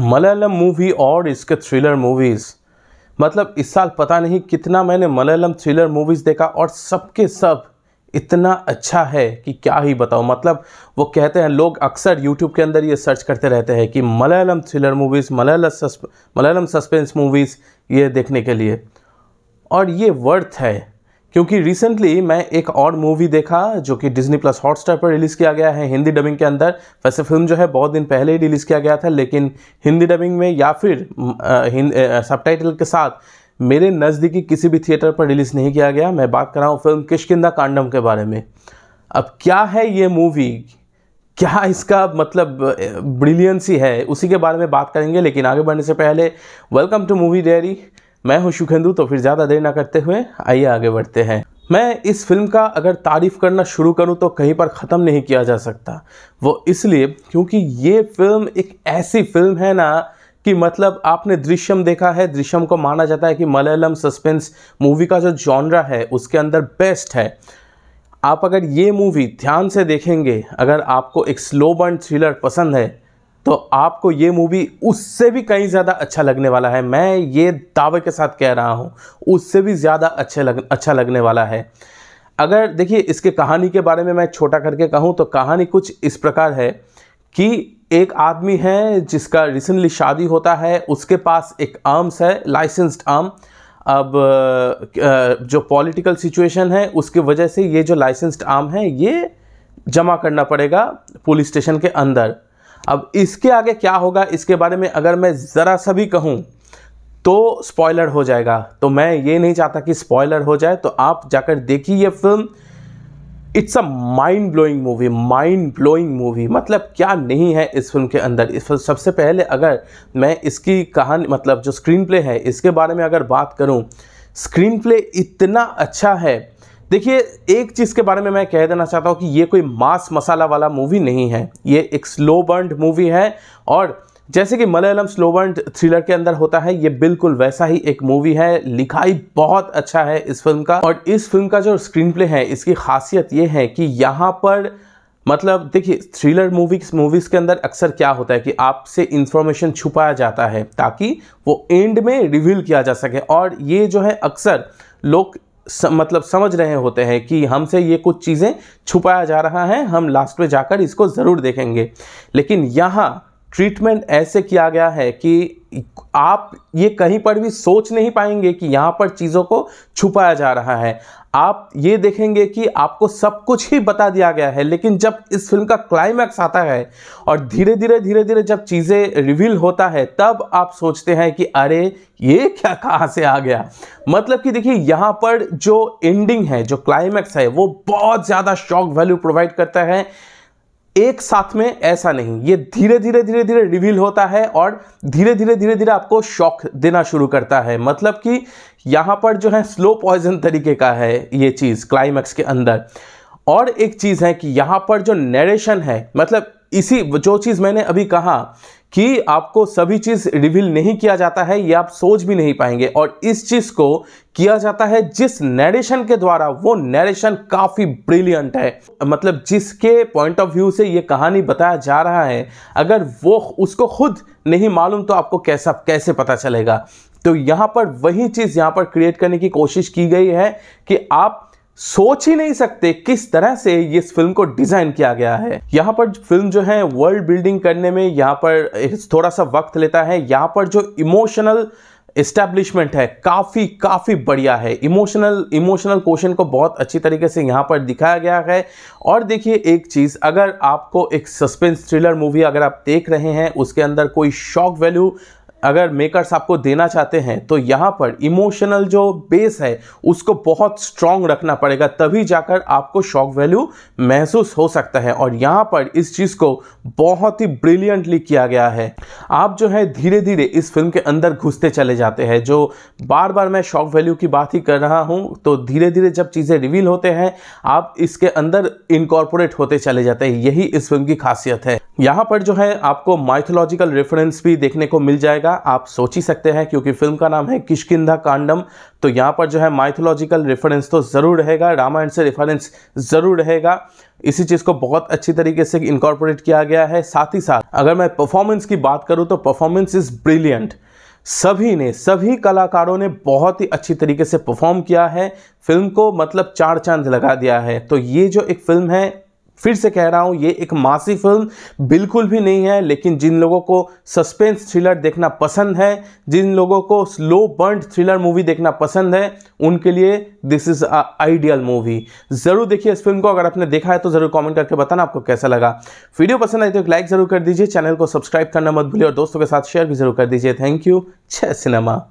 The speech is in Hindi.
मलयालम मूवी और इसके थ्रिलर मूवीज़ मतलब इस साल पता नहीं कितना मैंने मलयालम थ्रिलर मूवीज़ देखा और सबके सब इतना अच्छा है कि क्या ही बताओ मतलब वो कहते हैं लोग अक्सर यूट्यूब के अंदर ये सर्च करते रहते हैं कि मलयालम थ्रिलर मूवीज़ मलयालम सस्प मलयालम सस्पेंस मूवीज़ ये देखने के लिए और ये वर्थ है क्योंकि रिसेंटली मैं एक और मूवी देखा जो कि डिज्नी प्लस हॉटस्टार पर रिलीज़ किया गया है हिंदी डबिंग के अंदर वैसे फिल्म जो है बहुत दिन पहले ही रिलीज़ किया गया था लेकिन हिंदी डबिंग में या फिर सब टाइटल के साथ मेरे नज़दीकी किसी भी थिएटर पर रिलीज़ नहीं किया गया मैं बात कर रहा हूँ फिल्म किशकिंदा कांडम के बारे में अब क्या है ये मूवी क्या इसका मतलब ब्रिलियंसी है उसी के बारे में बात करेंगे लेकिन आगे बढ़ने से पहले वेलकम टू मूवी डेयरी मैं हूं सुखेंदु तो फिर ज़्यादा देर ना करते हुए आइए आगे बढ़ते हैं मैं इस फिल्म का अगर तारीफ़ करना शुरू करूं तो कहीं पर ख़त्म नहीं किया जा सकता वो इसलिए क्योंकि ये फिल्म एक ऐसी फिल्म है ना कि मतलब आपने दृश्यम देखा है दृश्यम को माना जाता है कि मलयालम सस्पेंस मूवी का जो जॉनरा है उसके अंदर बेस्ट है आप अगर ये मूवी ध्यान से देखेंगे अगर आपको एक स्लो बर्न थ्रिलर पसंद है तो आपको ये मूवी उससे भी कहीं ज़्यादा अच्छा लगने वाला है मैं ये दावे के साथ कह रहा हूँ उससे भी ज़्यादा अच्छे लग अच्छा लगने वाला है अगर देखिए इसके कहानी के बारे में मैं छोटा करके कहूँ तो कहानी कुछ इस प्रकार है कि एक आदमी है जिसका रिसेंटली शादी होता है उसके पास एक आर्म्स है लाइसेंस्ड आर्म अब जो पॉलिटिकल सिचुएशन है उसकी वजह से ये जो लाइसेंस्ड आर्म है ये जमा करना पड़ेगा पुलिस स्टेशन के अंदर अब इसके आगे क्या होगा इसके बारे में अगर मैं ज़रा सा भी कहूँ तो स्पॉयलर हो जाएगा तो मैं ये नहीं चाहता कि स्पॉयलर हो जाए तो आप जाकर देखिए ये film it's a mind blowing movie mind blowing movie मतलब क्या नहीं है इस फिल्म के अंदर इस फिल्म सबसे पहले अगर मैं इसकी कहानी मतलब जो स्क्रीन प्ले है इसके बारे में अगर बात करूं स्क्रीन प्ले इतना अच्छा है देखिए एक चीज़ के बारे में मैं कह देना चाहता हूँ कि ये कोई मास मसाला वाला मूवी नहीं है ये एक स्लो बर्न मूवी है और जैसे कि मलयालम स्लो बर्न थ्रिलर के अंदर होता है ये बिल्कुल वैसा ही एक मूवी है लिखाई बहुत अच्छा है इस फिल्म का और इस फिल्म का जो स्क्रीन प्ले है इसकी खासियत ये है कि यहाँ पर मतलब देखिए थ्रिलर मूवीज मूवीज़ के अंदर अक्सर क्या होता है कि आपसे इन्फॉर्मेशन छुपाया जाता है ताकि वो एंड में रिवील किया जा सके और ये जो है अक्सर लोग स, मतलब समझ रहे होते हैं कि हमसे ये कुछ चीज़ें छुपाया जा रहा है हम लास्ट में जाकर इसको ज़रूर देखेंगे लेकिन यहाँ ट्रीटमेंट ऐसे किया गया है कि आप ये कहीं पर भी सोच नहीं पाएंगे कि यहाँ पर चीज़ों को छुपाया जा रहा है आप ये देखेंगे कि आपको सब कुछ ही बता दिया गया है लेकिन जब इस फिल्म का क्लाइमैक्स आता है और धीरे धीरे धीरे धीरे जब चीज़ें रिवील होता है तब आप सोचते हैं कि अरे ये क्या कहाँ से आ गया मतलब कि देखिए यहाँ पर जो एंडिंग है जो क्लाइमैक्स है वो बहुत ज़्यादा शॉक वैल्यू प्रोवाइड करता है एक साथ में ऐसा नहीं ये धीरे धीरे धीरे धीरे रिवील होता है और धीरे धीरे धीरे धीरे आपको शॉक देना शुरू करता है मतलब कि यहाँ पर जो है स्लो पॉइजन तरीके का है ये चीज़ क्लाइमैक्स के अंदर और एक चीज़ है कि यहाँ पर जो नरेशन है मतलब इसी जो चीज़ मैंने अभी कहा कि आपको सभी चीज़ रिवील नहीं किया जाता है ये आप सोच भी नहीं पाएंगे और इस चीज़ को किया जाता है जिस नरेशन के द्वारा वो नरेशन काफ़ी ब्रिलियंट है मतलब जिसके पॉइंट ऑफ व्यू से ये कहानी बताया जा रहा है अगर वो उसको खुद नहीं मालूम तो आपको कैसा कैसे पता चलेगा तो यहाँ पर वही चीज़ यहाँ पर क्रिएट करने की कोशिश की गई है कि आप सोच ही नहीं सकते किस तरह से इस फिल्म को डिजाइन किया गया है यहाँ पर फिल्म जो है वर्ल्ड बिल्डिंग करने में यहाँ पर थोड़ा सा वक्त लेता है यहाँ पर जो इमोशनल इस्टेब्लिशमेंट है काफ़ी काफ़ी बढ़िया है इमोशनल इमोशनल क्वेश्चन को बहुत अच्छी तरीके से यहाँ पर दिखाया गया है और देखिए एक चीज़ अगर आपको एक सस्पेंस थ्रिलर मूवी अगर आप देख रहे हैं उसके अंदर कोई शॉक वैल्यू अगर मेकर्स आपको देना चाहते हैं तो यहाँ पर इमोशनल जो बेस है उसको बहुत स्ट्रांग रखना पड़ेगा तभी जाकर आपको शॉक वैल्यू महसूस हो सकता है और यहाँ पर इस चीज़ को बहुत ही ब्रिलियंटली किया गया है आप जो है धीरे धीरे इस फिल्म के अंदर घुसते चले जाते हैं जो बार बार मैं शॉक वैल्यू की बात ही कर रहा हूँ तो धीरे धीरे जब चीज़ें रिवील होते हैं आप इसके अंदर इनकॉर्पोरेट होते चले जाते हैं यही इस फिल्म की खासियत है यहाँ पर जो है आपको माइथोलॉजिकल रेफरेंस भी देखने को मिल जाएगा जाएगा आप सोच ही सकते हैं क्योंकि फिल्म का नाम है किशकिंधा कांडम तो यहाँ पर जो है माइथोलॉजिकल रेफरेंस तो ज़रूर रहेगा रामायण से रेफरेंस ज़रूर रहेगा इसी चीज़ को बहुत अच्छी तरीके से इनकॉर्पोरेट किया गया है साथ ही साथ अगर मैं परफॉर्मेंस की बात करूँ तो परफॉर्मेंस इज़ ब्रिलियंट सभी ने सभी कलाकारों ने बहुत ही अच्छी तरीके से परफॉर्म किया है फिल्म को मतलब चार चांद लगा दिया है तो ये जो एक फिल्म है फिर से कह रहा हूँ ये एक मासी फिल्म बिल्कुल भी नहीं है लेकिन जिन लोगों को सस्पेंस थ्रिलर देखना पसंद है जिन लोगों को स्लो बर्न थ्रिलर मूवी देखना पसंद है उनके लिए this is a ideal movie ज़रूर देखिए इस फिल्म को अगर आपने देखा है तो ज़रूर कमेंट करके बताना आपको कैसा लगा वीडियो पसंद आए तो एक लाइक ज़रूर कर दीजिए चैनल को सब्सक्राइब करना मत भूलिए और दोस्तों के साथ शेयर भी ज़रूर कर दीजिए थैंक यू छः सिनेमा